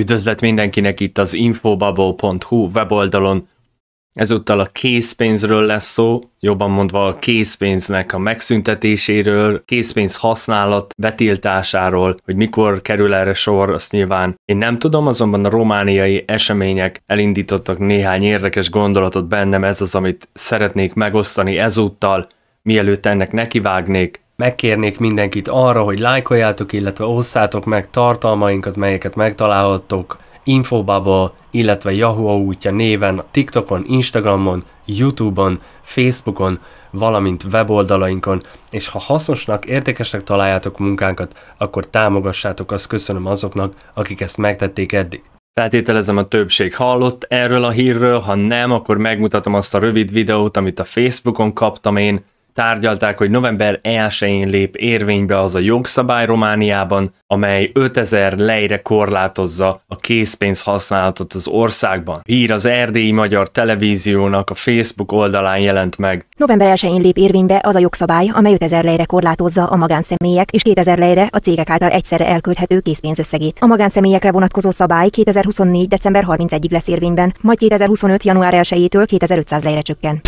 Üdvözlet mindenkinek itt az infobubble.hu weboldalon. Ezúttal a készpénzről lesz szó, jobban mondva a készpénznek a megszüntetéséről, készpénz használat betiltásáról, hogy mikor kerül erre sor, azt nyilván én nem tudom, azonban a romániai események elindítottak néhány érdekes gondolatot bennem, ez az, amit szeretnék megosztani ezúttal, mielőtt ennek nekivágnék, Megkérnék mindenkit arra, hogy lájkoljátok, illetve osszátok meg tartalmainkat, melyeket megtalálhattok Infobubble, illetve Yahoo útja néven TikTokon, Instagramon, Youtube-on, Facebookon, valamint weboldalainkon, és ha hasznosnak, értékesnek találjátok munkánkat, akkor támogassátok, azt köszönöm azoknak, akik ezt megtették eddig. Feltételezem a többség hallott erről a hírről, ha nem, akkor megmutatom azt a rövid videót, amit a Facebookon kaptam én, tárgyalták, hogy november 1-én lép érvénybe az a jogszabály Romániában, amely 5000 lejre korlátozza a készpénz használatot az országban. Hír az erdélyi magyar televíziónak a Facebook oldalán jelent meg. November 1-én lép érvénybe az a jogszabály, amely 5000 lejre korlátozza a magánszemélyek és 2000 lejre a cégek által egyszerre elküldhető készpénzösszegét. A magánszemélyekre vonatkozó szabály 2024. december 31-ig lesz érvényben, majd 2025. január 1-től 2500 lejre csökken.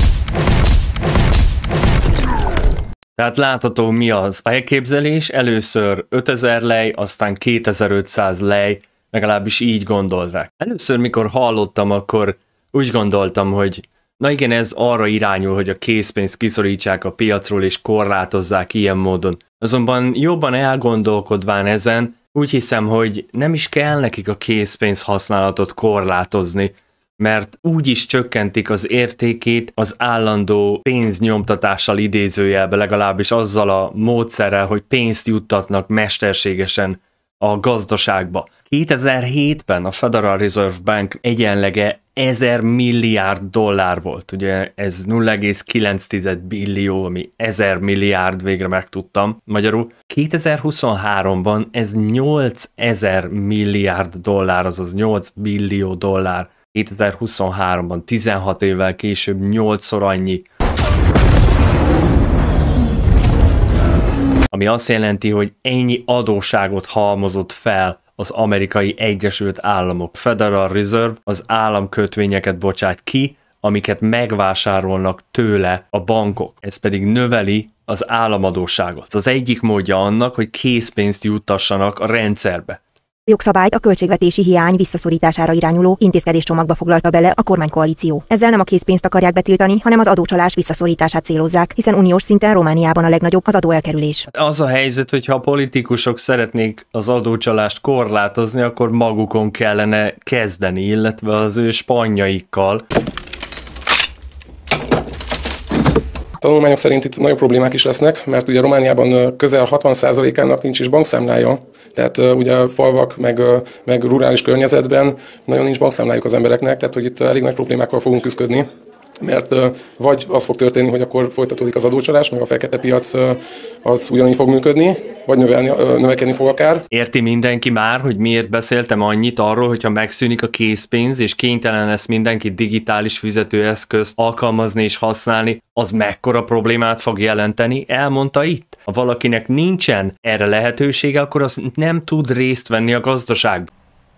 Tehát látható mi az elképzelés, először 5000 lej, aztán 2500 lej, legalábbis így gondolták. Először, mikor hallottam, akkor úgy gondoltam, hogy na igen, ez arra irányul, hogy a készpénzt kiszorítsák a piacról és korlátozzák ilyen módon. Azonban jobban elgondolkodván ezen, úgy hiszem, hogy nem is kell nekik a készpénz használatot korlátozni, mert úgy is csökkentik az értékét az állandó pénznyomtatással idézőjelbe, legalábbis azzal a módszerrel, hogy pénzt juttatnak mesterségesen a gazdaságba. 2007-ben a Federal Reserve Bank egyenlege 1000 milliárd dollár volt, ugye ez 0,9 billió, ami 1000 milliárd, végre megtudtam magyarul. 2023-ban ez 8000 milliárd dollár, azaz 8 billió dollár. 2023-ban, 16 évvel később 8-szor annyi. Ami azt jelenti, hogy ennyi adóságot halmozott fel az amerikai Egyesült Államok. Federal Reserve az államkötvényeket bocsát ki, amiket megvásárolnak tőle a bankok. Ez pedig növeli az államadóságot. Ez az egyik módja annak, hogy készpénzt juttassanak a rendszerbe jogszabályt a költségvetési hiány visszaszorítására irányuló intézkedés csomagba foglalta bele a kormánykoalíció. Ezzel nem a készpénzt akarják betiltani, hanem az adócsalás visszaszorítását célozzák, hiszen uniós szinten Romániában a legnagyobb az adóelkerülés. Az a helyzet, hogy ha a politikusok szeretnék az adócsalást korlátozni, akkor magukon kellene kezdeni, illetve az ő spanyaikkal. Tanulmányok szerint itt nagyobb problémák is lesznek, mert ugye Romániában közel 60%-ának nincs is bankszámlája, tehát ugye falvak, meg, meg rurális környezetben nagyon nincs bankszámlájuk az embereknek, tehát hogy itt elég nagy problémákkal fogunk küzdködni mert vagy az fog történni, hogy akkor folytatódik az adócsalás, meg a fekete piac az ugyanígy fog működni, vagy növelni, növekedni fog akár. Érti mindenki már, hogy miért beszéltem annyit arról, hogyha megszűnik a készpénz, és kénytelen lesz mindenki digitális fizetőeszközt alkalmazni és használni, az mekkora problémát fog jelenteni, elmondta itt. Ha valakinek nincsen erre lehetősége, akkor az nem tud részt venni a gazdaságban.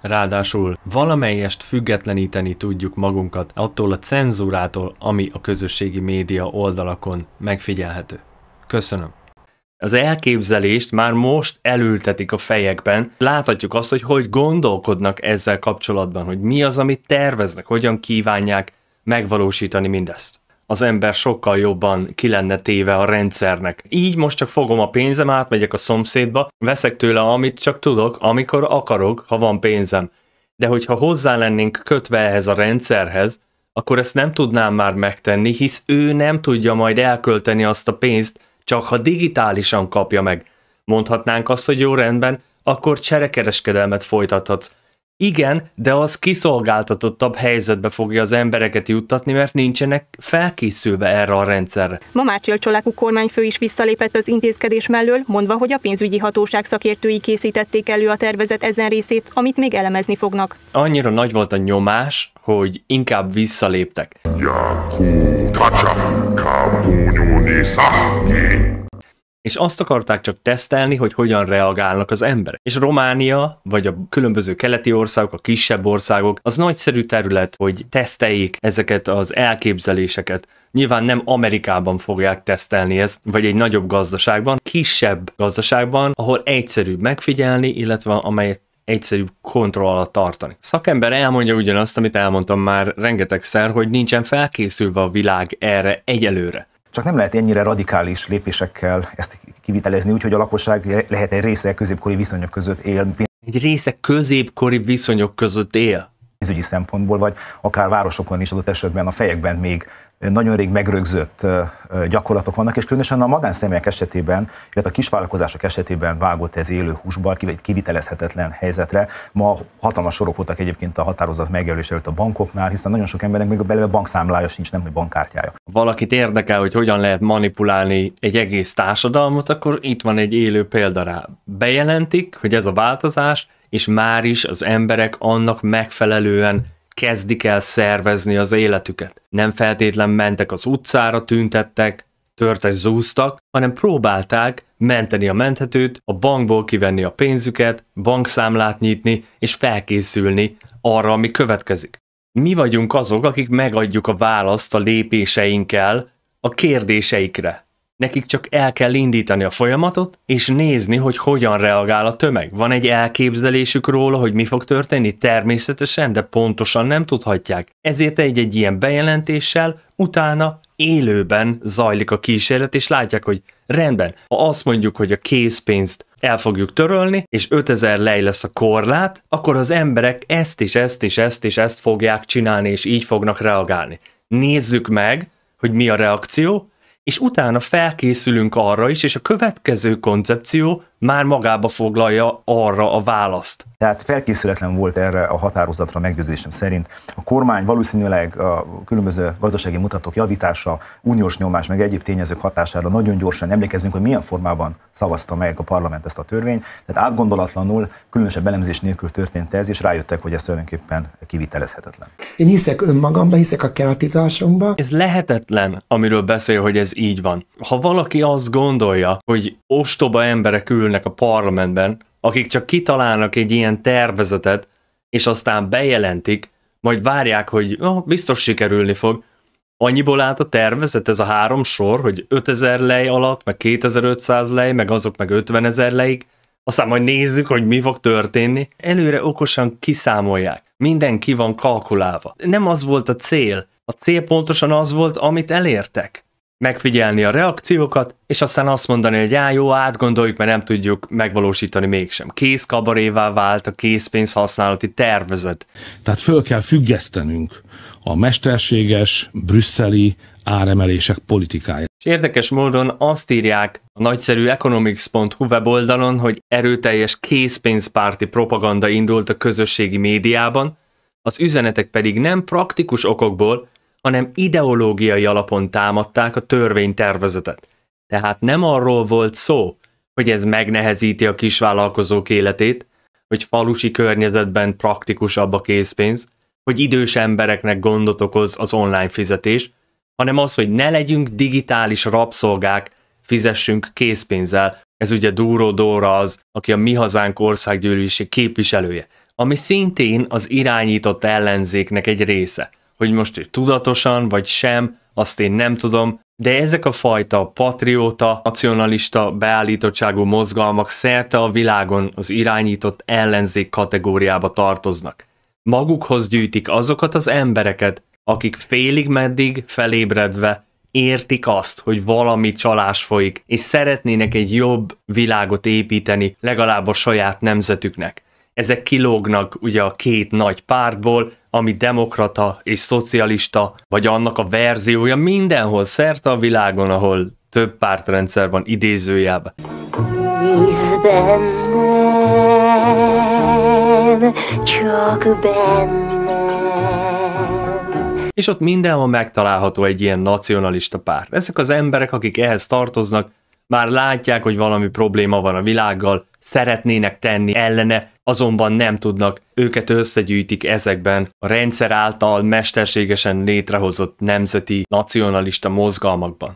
Ráadásul valamelyest függetleníteni tudjuk magunkat attól a cenzúrától, ami a közösségi média oldalakon megfigyelhető. Köszönöm. Az elképzelést már most elültetik a fejekben, láthatjuk azt, hogy hogy gondolkodnak ezzel kapcsolatban, hogy mi az, amit terveznek, hogyan kívánják megvalósítani mindezt az ember sokkal jobban ki lenne téve a rendszernek. Így most csak fogom a pénzem, átmegyek a szomszédba, veszek tőle, amit csak tudok, amikor akarok, ha van pénzem. De hogyha hozzá lennénk kötve ehhez a rendszerhez, akkor ezt nem tudnám már megtenni, hisz ő nem tudja majd elkölteni azt a pénzt, csak ha digitálisan kapja meg. Mondhatnánk azt, hogy jó rendben, akkor cserekereskedelmet folytathatsz, igen, de az kiszolgáltatottabb helyzetbe fogja az embereket juttatni, mert nincsenek felkészülve erre a rendszerre. Ma már Csolcsolákú kormányfő is visszalépett az intézkedés mellől, mondva, hogy a pénzügyi hatóság szakértői készítették elő a tervezet ezen részét, amit még elemezni fognak. Annyira nagy volt a nyomás, hogy inkább visszaléptek. Jakú, tacsa, kabúnyú, és azt akarták csak tesztelni, hogy hogyan reagálnak az emberek. És Románia, vagy a különböző keleti országok, a kisebb országok, az nagyszerű terület, hogy teszteljék ezeket az elképzeléseket. Nyilván nem Amerikában fogják tesztelni ezt, vagy egy nagyobb gazdaságban, kisebb gazdaságban, ahol egyszerűbb megfigyelni, illetve amelyet egyszerűbb kontroll alatt tartani. Szakember elmondja ugyanazt, amit elmondtam már rengetegszer, hogy nincsen felkészülve a világ erre egyelőre csak nem lehet ennyire radikális lépésekkel ezt kivitelezni, úgyhogy a lakosság lehet egy része középkori viszonyok között él. Egy része középkori viszonyok között él? pénzügyi szempontból, vagy akár városokon is adott esetben a fejekben még nagyon rég megrögzött gyakorlatok vannak, és különösen a magánszemélyek esetében, illetve a kisvállalkozások esetében vágott ez élő húsba, kivitelezhetetlen helyzetre. Ma hatalmas sorok voltak egyébként a határozat megjelölés előtt a bankoknál, hiszen nagyon sok embernek még a belőle bankszámlája sincs, nem hogy bankkártyája. Valakit érdekel, hogy hogyan lehet manipulálni egy egész társadalmat, akkor itt van egy élő példa rá. Bejelentik, hogy ez a változás, és már is az emberek annak megfelelően kezdik el szervezni az életüket. Nem feltétlen mentek az utcára, tüntettek, törtek, zúztak, hanem próbálták menteni a menthetőt, a bankból kivenni a pénzüket, bankszámlát nyitni és felkészülni arra, ami következik. Mi vagyunk azok, akik megadjuk a választ a lépéseinkkel a kérdéseikre nekik csak el kell indítani a folyamatot, és nézni, hogy hogyan reagál a tömeg. Van egy elképzelésük róla, hogy mi fog történni? Természetesen, de pontosan nem tudhatják. Ezért egy-egy ilyen bejelentéssel utána élőben zajlik a kísérlet, és látják, hogy rendben, ha azt mondjuk, hogy a készpénzt el fogjuk törölni, és 5000 lej lesz a korlát, akkor az emberek ezt és ezt és ezt és ezt fogják csinálni, és így fognak reagálni. Nézzük meg, hogy mi a reakció, és utána felkészülünk arra is, és a következő koncepció már magába foglalja arra a választ. Tehát felkészületlen volt erre a határozatra meggyőzésem szerint. A kormány valószínűleg a különböző gazdasági mutatók javítása, uniós nyomás, meg egyéb tényezők hatására nagyon gyorsan emlékezünk, hogy milyen formában szavazta meg a parlament ezt a törvényt. Tehát átgondolatlanul, különösebb elemzés nélkül történt ez, és rájöttek, hogy ez tulajdonképpen kivitelezhetetlen. Én hiszek önmagamba, hiszek a kreativitásomba. Ez lehetetlen, amiről beszél, hogy ez így van. Ha valaki azt gondolja, hogy ostoba emberek ül ülnek a parlamentben, akik csak kitalálnak egy ilyen tervezetet, és aztán bejelentik, majd várják, hogy ah, biztos sikerülni fog. Annyiból állt a tervezet ez a három sor, hogy 5000 lej alatt, meg 2500 lej, meg azok meg 50 ezer lejig, aztán majd nézzük, hogy mi fog történni. Előre okosan kiszámolják. Minden ki van kalkulálva. Nem az volt a cél. A cél pontosan az volt, amit elértek megfigyelni a reakciókat, és aztán azt mondani, hogy á, jó, átgondoljuk, mert nem tudjuk megvalósítani mégsem. Készkabarévá vált a készpénz használati tervezet. Tehát föl kell függesztenünk a mesterséges, brüsszeli áremelések politikáját. És érdekes módon azt írják a nagyszerű economics.hu weboldalon, hogy erőteljes készpénzpárti propaganda indult a közösségi médiában, az üzenetek pedig nem praktikus okokból, hanem ideológiai alapon támadták a törvénytervezetet. Tehát nem arról volt szó, hogy ez megnehezíti a kisvállalkozók életét, hogy falusi környezetben praktikusabb a készpénz, hogy idős embereknek gondot okoz az online fizetés, hanem az, hogy ne legyünk digitális rabszolgák, fizessünk készpénzzel. Ez ugye Dúró Dóra az, aki a Mi Hazánk országgyűlési képviselője, ami szintén az irányított ellenzéknek egy része hogy most ő tudatosan vagy sem, azt én nem tudom, de ezek a fajta patrióta, nacionalista beállítottságú mozgalmak szerte a világon az irányított ellenzék kategóriába tartoznak. Magukhoz gyűjtik azokat az embereket, akik félig meddig felébredve értik azt, hogy valami csalás folyik, és szeretnének egy jobb világot építeni legalább a saját nemzetüknek. Ezek kilógnak ugye a két nagy pártból, ami demokrata és szocialista, vagy annak a verziója mindenhol szerte a világon, ahol több pártrendszer van idézőjában. Bíz bennem, csak bennem. És ott mindenhol megtalálható egy ilyen nacionalista párt. Ezek az emberek, akik ehhez tartoznak, már látják, hogy valami probléma van a világgal, szeretnének tenni ellene, azonban nem tudnak, őket összegyűjtik ezekben a rendszer által mesterségesen létrehozott nemzeti nacionalista mozgalmakban.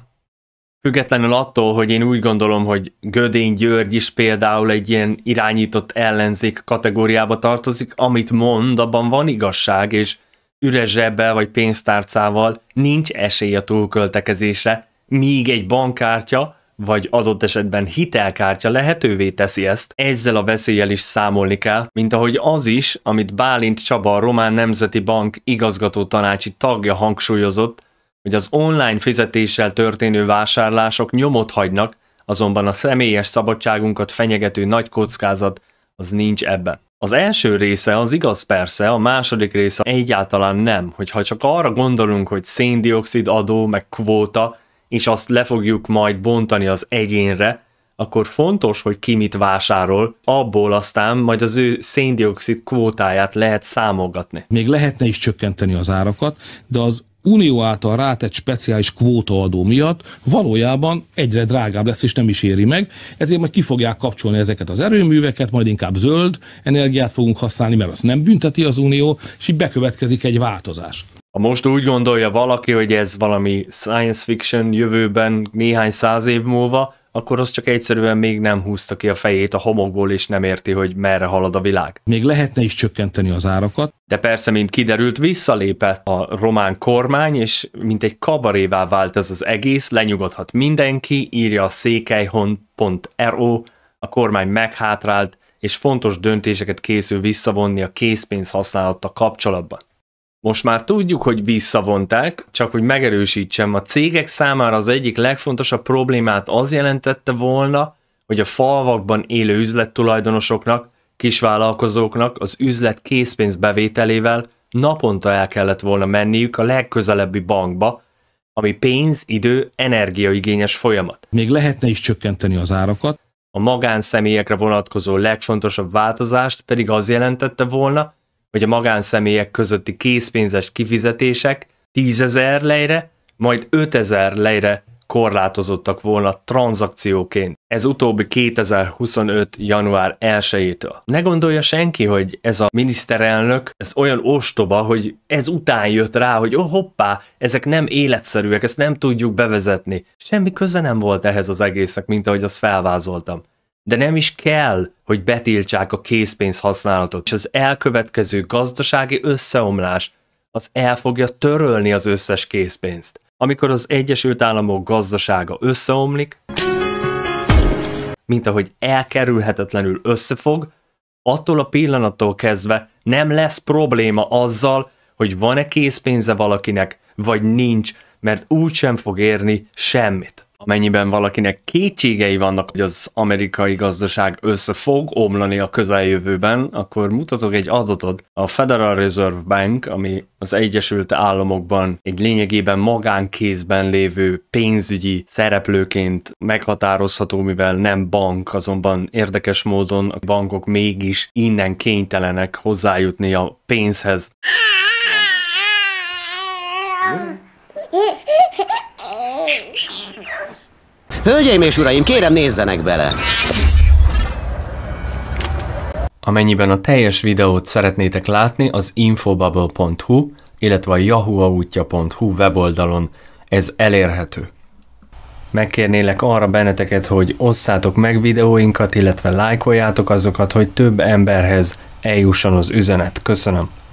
Függetlenül attól, hogy én úgy gondolom, hogy Gödény György is például egy ilyen irányított ellenzék kategóriába tartozik, amit mond, abban van igazság, és üres zsebbel vagy pénztárcával nincs esély a túlköltekezésre, míg egy bankkártya vagy adott esetben hitelkártya lehetővé teszi ezt, ezzel a veszéllyel is számolni kell, mint ahogy az is, amit Bálint Csaba, a Román Nemzeti Bank igazgató tanácsi tagja hangsúlyozott, hogy az online fizetéssel történő vásárlások nyomot hagynak, azonban a személyes szabadságunkat fenyegető nagy kockázat az nincs ebben. Az első része az igaz persze, a második része egyáltalán nem, hogyha csak arra gondolunk, hogy széndiokszid adó, meg kvóta, és azt le fogjuk majd bontani az egyénre, akkor fontos, hogy ki mit vásárol, abból aztán majd az ő széndiokszid kvótáját lehet számogatni. Még lehetne is csökkenteni az árakat, de az unió által rátett speciális kvótaadó miatt valójában egyre drágább lesz, és nem is éri meg, ezért majd ki fogják kapcsolni ezeket az erőműveket, majd inkább zöld energiát fogunk használni, mert azt nem bünteti az unió, és így bekövetkezik egy változás. Ha most úgy gondolja valaki, hogy ez valami science fiction jövőben néhány száz év múlva, akkor az csak egyszerűen még nem húzta ki a fejét a homokból, és nem érti, hogy merre halad a világ. Még lehetne is csökkenteni az árakat. De persze, mint kiderült, visszalépett a román kormány, és mint egy kabarévá vált ez az egész, lenyugodhat mindenki, írja a székelyhon.ro, a kormány meghátrált, és fontos döntéseket készül visszavonni a készpénz használata kapcsolatban. Most már tudjuk, hogy visszavonták, csak hogy megerősítsem, a cégek számára az egyik legfontosabb problémát az jelentette volna, hogy a falvakban élő üzlettulajdonosoknak, kisvállalkozóknak az üzlet készpénz bevételével naponta el kellett volna menniük a legközelebbi bankba, ami pénz, idő, energiaigényes folyamat. Még lehetne is csökkenteni az árakat. A magánszemélyekre vonatkozó legfontosabb változást pedig az jelentette volna, hogy a magánszemélyek közötti készpénzes kifizetések ezer lejre, majd ezer lejre korlátozottak volna tranzakcióként. Ez utóbbi 2025. január 1-től. Ne gondolja senki, hogy ez a miniszterelnök, ez olyan ostoba, hogy ez után jött rá, hogy oh, hoppá, ezek nem életszerűek, ezt nem tudjuk bevezetni. Semmi köze nem volt ehhez az egésznek, mint ahogy azt felvázoltam de nem is kell, hogy betiltsák a készpénz használatot, és az elkövetkező gazdasági összeomlás az el fogja törölni az összes készpénzt. Amikor az Egyesült Államok gazdasága összeomlik, mint ahogy elkerülhetetlenül összefog, attól a pillanattól kezdve nem lesz probléma azzal, hogy van-e készpénze valakinek, vagy nincs, mert úgy sem fog érni semmit amennyiben valakinek kétségei vannak, hogy az amerikai gazdaság össze fog omlani a közeljövőben, akkor mutatok egy adatot. A Federal Reserve Bank, ami az Egyesült Államokban egy lényegében magánkézben lévő pénzügyi szereplőként meghatározható, mivel nem bank, azonban érdekes módon a bankok mégis innen kénytelenek hozzájutni a pénzhez. Hölgyeim és uraim, kérem nézzenek bele! Amennyiben a teljes videót szeretnétek látni, az infobubble.hu, illetve a yahooautja.hu weboldalon ez elérhető. Megkérnélek arra benneteket, hogy osszátok meg videóinkat, illetve lájkoljátok azokat, hogy több emberhez eljusson az üzenet. Köszönöm!